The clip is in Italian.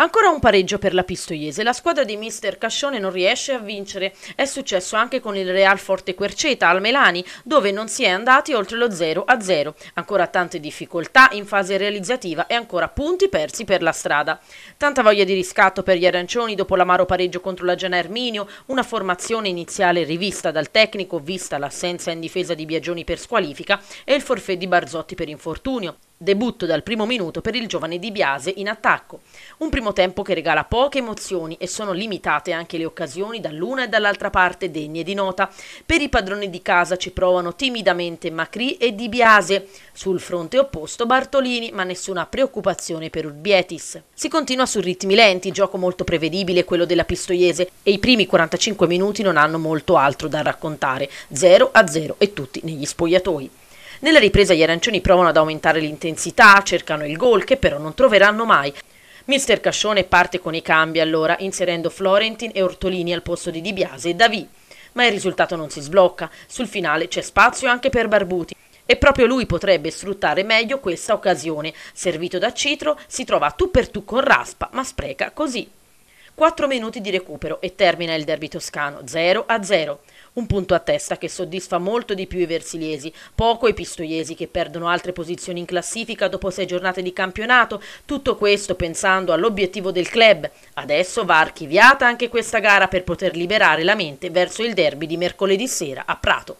Ancora un pareggio per la Pistoiese. La squadra di mister Cascione non riesce a vincere. È successo anche con il Real Forte Querceta al Melani, dove non si è andati oltre lo 0-0. Ancora tante difficoltà in fase realizzativa e ancora punti persi per la strada. Tanta voglia di riscatto per gli arancioni dopo l'amaro pareggio contro la Gian Erminio, una formazione iniziale rivista dal tecnico, vista l'assenza in difesa di Biagioni per squalifica e il forfè di Barzotti per infortunio. Debutto dal primo minuto per il giovane Di Biase in attacco. Un primo tempo che regala poche emozioni e sono limitate anche le occasioni dall'una e dall'altra parte degne di nota. Per i padroni di casa ci provano timidamente Macri e Di Biase, sul fronte opposto Bartolini, ma nessuna preoccupazione per Urbietis. Si continua su ritmi lenti, gioco molto prevedibile quello della Pistoiese e i primi 45 minuti non hanno molto altro da raccontare. 0 a 0 e tutti negli spogliatoi. Nella ripresa gli arancioni provano ad aumentare l'intensità, cercano il gol che però non troveranno mai. Mister Cascione parte con i cambi allora, inserendo Florentin e Ortolini al posto di Dibiase e Davì. Ma il risultato non si sblocca, sul finale c'è spazio anche per Barbuti. E proprio lui potrebbe sfruttare meglio questa occasione. Servito da Citro, si trova tu per tu con Raspa, ma spreca così. 4 minuti di recupero e termina il derby toscano 0 a 0. Un punto a testa che soddisfa molto di più i versiliesi, poco i pistoiesi che perdono altre posizioni in classifica dopo sei giornate di campionato, tutto questo pensando all'obiettivo del club. Adesso va archiviata anche questa gara per poter liberare la mente verso il derby di mercoledì sera a Prato.